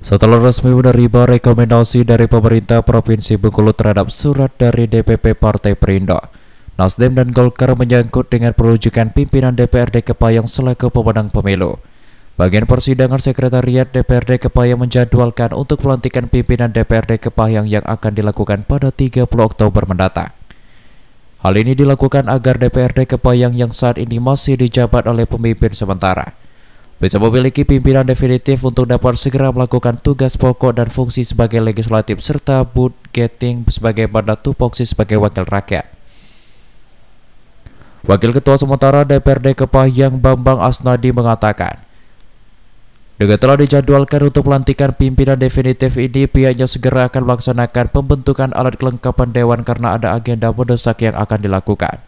Setelah resmi menerima rekomendasi dari pemerintah Provinsi Bengkulu terhadap surat dari DPP Partai Perindo, Nasdem dan Golkar menyangkut dengan perujukan pimpinan DPRD Kepayang selaku pemenang pemilu. Bagian persidangan Sekretariat DPRD Kepayang menjadwalkan untuk pelantikan pimpinan DPRD Kepayang yang akan dilakukan pada 30 Oktober mendatang. Hal ini dilakukan agar DPRD Kepayang yang saat ini masih dijabat oleh pemimpin sementara bisa memiliki pimpinan definitif untuk dapat segera melakukan tugas pokok dan fungsi sebagai legislatif serta boot getting sebagai pada tupoksi sebagai wakil rakyat. Wakil Ketua Sementara DPRD Kepahyang Bambang Asnadi mengatakan, dengan telah dijadwalkan untuk pelantikan pimpinan definitif ini, pihaknya segera akan melaksanakan pembentukan alat kelengkapan dewan karena ada agenda mendesak yang akan dilakukan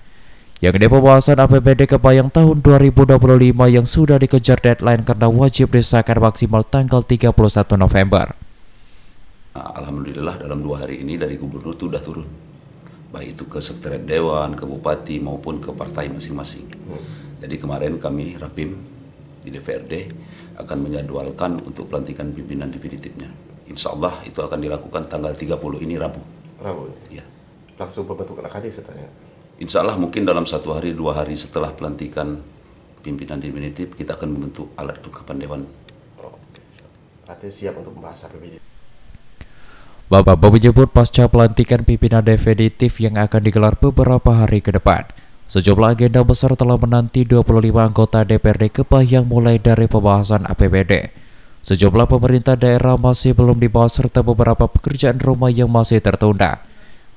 yang ini pembahasan APBD Kebayang tahun 2025 yang sudah dikejar deadline karena wajib disahkan maksimal tanggal 31 November. Alhamdulillah dalam dua hari ini dari gubernur itu sudah turun baik itu ke sekretariat dewan, ke bupati maupun ke partai masing-masing. Jadi kemarin kami rapim di DPRD akan menjadwalkan untuk pelantikan pimpinan definitifnya. Insya Allah itu akan dilakukan tanggal 30 ini Rabu. Rabu. Iya. Langsung berbentuk AKD tanya. Insya Allah mungkin dalam satu hari dua hari setelah pelantikan pimpinan definitif kita akan membentuk alat kelengkapan dewan. Artinya siap untuk membahas APBD. Bapak Bapak menyebut pasca pelantikan pimpinan definitif yang akan digelar beberapa hari ke depan. Sejumlah agenda besar telah menanti 25 anggota DPRD Kepah yang mulai dari pembahasan APBD. Sejumlah pemerintah daerah masih belum dibahas serta beberapa pekerjaan rumah yang masih tertunda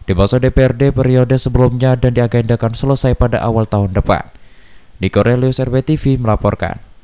di masa DPRD periode sebelumnya dan diagendakan selesai pada awal tahun depan. Nico Relius RBTV melaporkan.